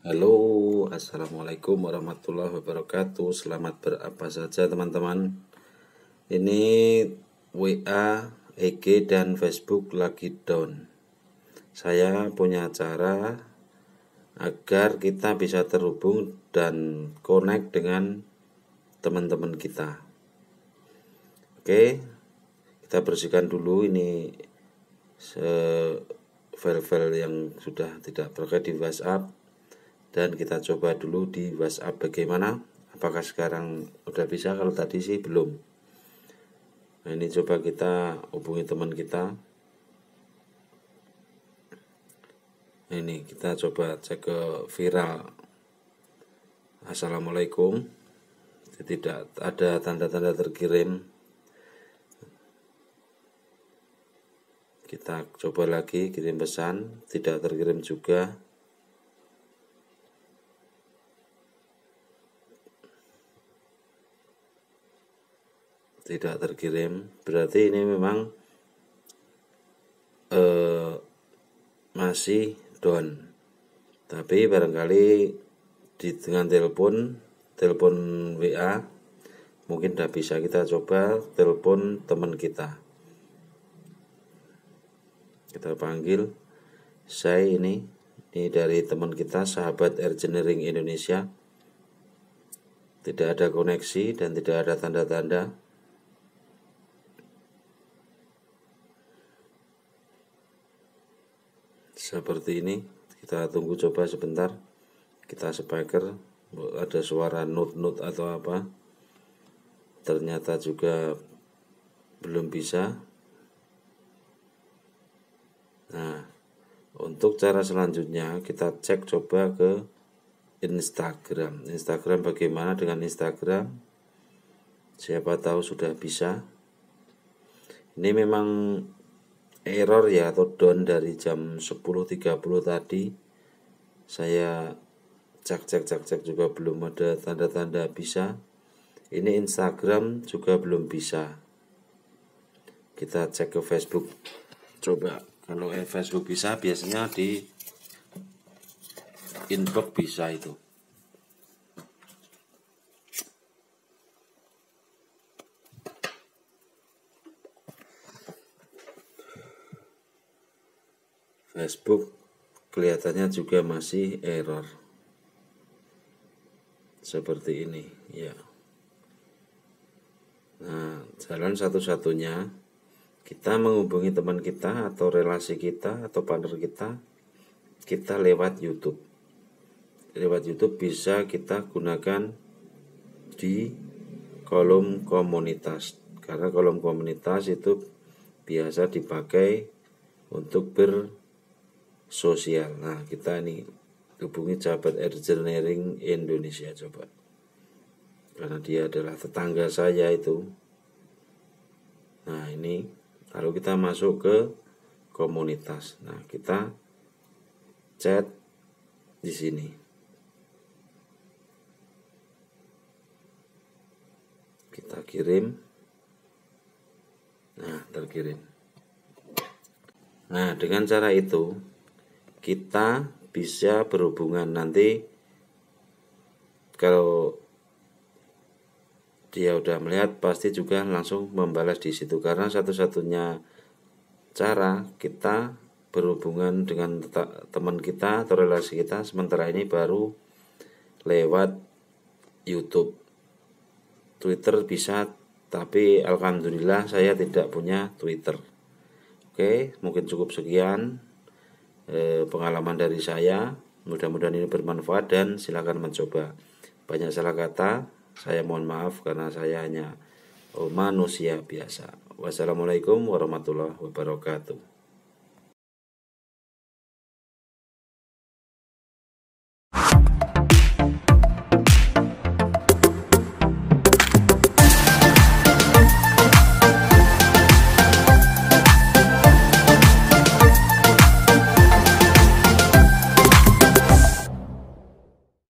Halo, assalamualaikum warahmatullahi wabarakatuh. Selamat berapa saja teman-teman. Ini WA, IG e dan Facebook lagi down. Saya punya cara agar kita bisa terhubung dan connect dengan teman-teman kita. Oke, kita bersihkan dulu ini file-file yang sudah tidak berkait di WhatsApp dan kita coba dulu di WhatsApp bagaimana apakah sekarang udah bisa kalau tadi sih belum nah ini coba kita hubungi teman kita nah, ini kita coba cek ke viral Assalamualaikum tidak ada tanda-tanda terkirim kita coba lagi kirim pesan tidak terkirim juga tidak terkirim berarti ini memang eh, masih down tapi barangkali di dengan telepon telepon WA mungkin sudah bisa kita coba telepon teman kita kita panggil saya ini ini dari teman kita sahabat engineering Indonesia tidak ada koneksi dan tidak ada tanda-tanda seperti ini kita tunggu coba sebentar kita speaker ada suara note-note atau apa ternyata juga belum bisa nah untuk cara selanjutnya kita cek coba ke Instagram Instagram bagaimana dengan Instagram siapa tahu sudah bisa ini memang error ya atau down dari jam 10.30 tadi saya cek cek cek cek juga belum ada tanda-tanda bisa ini Instagram juga belum bisa kita cek ke Facebook coba kalau Facebook bisa biasanya di inbox bisa itu Facebook kelihatannya juga masih error seperti ini ya nah jalan satu-satunya kita menghubungi teman kita atau relasi kita atau partner kita kita lewat YouTube lewat YouTube bisa kita gunakan di kolom komunitas karena kolom komunitas itu biasa dipakai untuk ber sosial. Nah, kita nih hubungi jabat engineering Indonesia coba. Karena dia adalah tetangga saya itu. Nah, ini lalu kita masuk ke komunitas. Nah, kita chat di sini. Kita kirim. Nah, terkirim. Nah, dengan cara itu kita bisa berhubungan nanti kalau dia udah melihat pasti juga langsung membalas di situ karena satu-satunya cara kita berhubungan dengan teman kita atau relasi kita sementara ini baru lewat YouTube. Twitter bisa tapi alhamdulillah saya tidak punya Twitter. Oke, mungkin cukup sekian. Eh, pengalaman dari saya. Mudah-mudahan ini bermanfaat dan silakan mencoba. Banyak salah kata, saya mohon maaf karena saya hanya oh, manusia biasa. Wassalamualaikum warahmatullahi wabarakatuh.